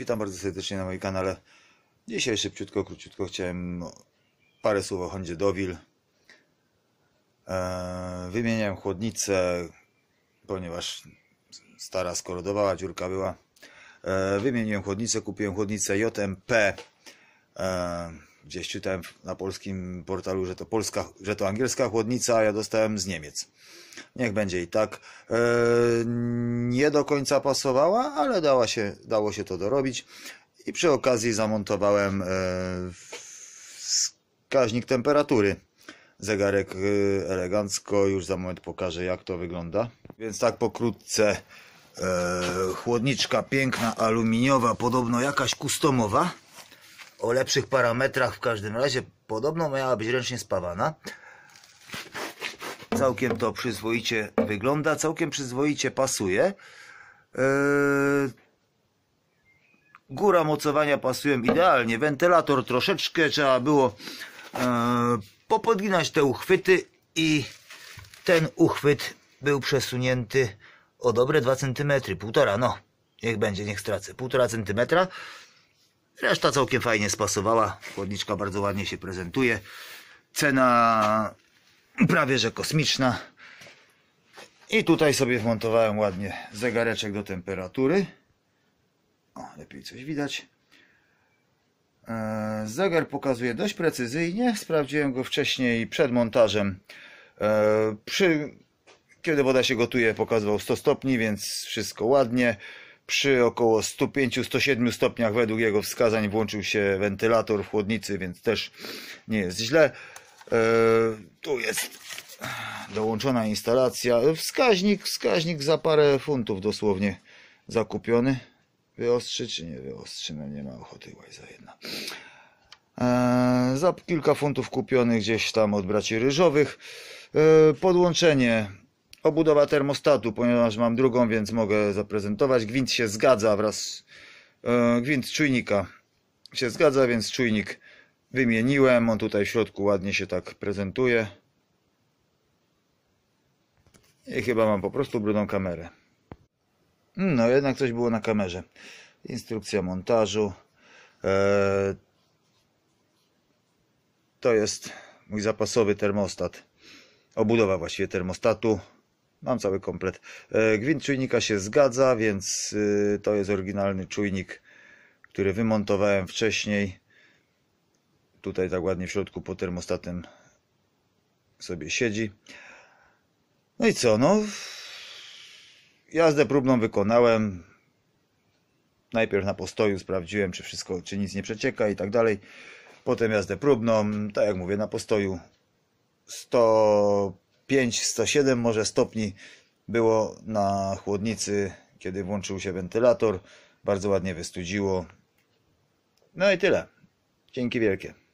Witam bardzo serdecznie na moim kanale. Dzisiaj szybciutko, króciutko chciałem parę słów o Hondzie Dowil. E, wymieniałem chłodnicę, ponieważ stara skorodowała, dziurka była. E, wymieniłem chłodnicę, kupiłem chłodnicę JMP. E, Gdzieś czytałem na polskim portalu, że to, polska, że to angielska chłodnica, a ja dostałem z Niemiec. Niech będzie i tak. Eee, nie do końca pasowała, ale dała się, dało się to dorobić. I przy okazji zamontowałem e, wskaźnik temperatury. Zegarek e, elegancko, już za moment pokażę jak to wygląda. Więc tak pokrótce. E, chłodniczka piękna, aluminiowa, podobno jakaś kustomowa o lepszych parametrach w każdym razie. Podobno miała być ręcznie spawana. Całkiem to przyzwoicie wygląda, całkiem przyzwoicie pasuje. Yy, góra mocowania pasuje idealnie. Wentylator troszeczkę trzeba było yy, popodginać te uchwyty i ten uchwyt był przesunięty o dobre 2 cm, półtora, no, niech będzie, niech stracę, półtora centymetra Reszta całkiem fajnie spasowała. Chłodniczka bardzo ładnie się prezentuje. Cena prawie że kosmiczna. I tutaj sobie wmontowałem ładnie zegareczek do temperatury. O, lepiej coś widać. E, zegar pokazuje dość precyzyjnie. Sprawdziłem go wcześniej przed montażem. E, przy, kiedy woda się gotuje, pokazywał 100 stopni, więc wszystko ładnie. Przy około 105-107 stopniach według jego wskazań włączył się wentylator w chłodnicy, więc też nie jest źle. E, tu jest dołączona instalacja. Wskaźnik, wskaźnik za parę funtów dosłownie zakupiony. Wyostrzy czy nie wyostrzy? No nie ma ochoty, łaj za jedna. E, za kilka funtów kupionych gdzieś tam od braci ryżowych. E, podłączenie Obudowa termostatu, ponieważ mam drugą, więc mogę zaprezentować. Gwint się zgadza wraz, e, gwint czujnika się zgadza, więc czujnik wymieniłem. On tutaj w środku ładnie się tak prezentuje. I chyba mam po prostu brudną kamerę. No, jednak coś było na kamerze. Instrukcja montażu. E, to jest mój zapasowy termostat. Obudowa właściwie termostatu. Mam cały komplet. E, gwint czujnika się zgadza, więc y, to jest oryginalny czujnik, który wymontowałem wcześniej. Tutaj tak ładnie w środku po termostatem sobie siedzi. No i co, no jazdę próbną wykonałem. Najpierw na postoju sprawdziłem, czy wszystko, czy nic nie przecieka i tak dalej. Potem jazdę próbną, tak jak mówię, na postoju 100 105, 107 może stopni było na chłodnicy, kiedy włączył się wentylator. Bardzo ładnie wystudziło. No i tyle. Dzięki wielkie.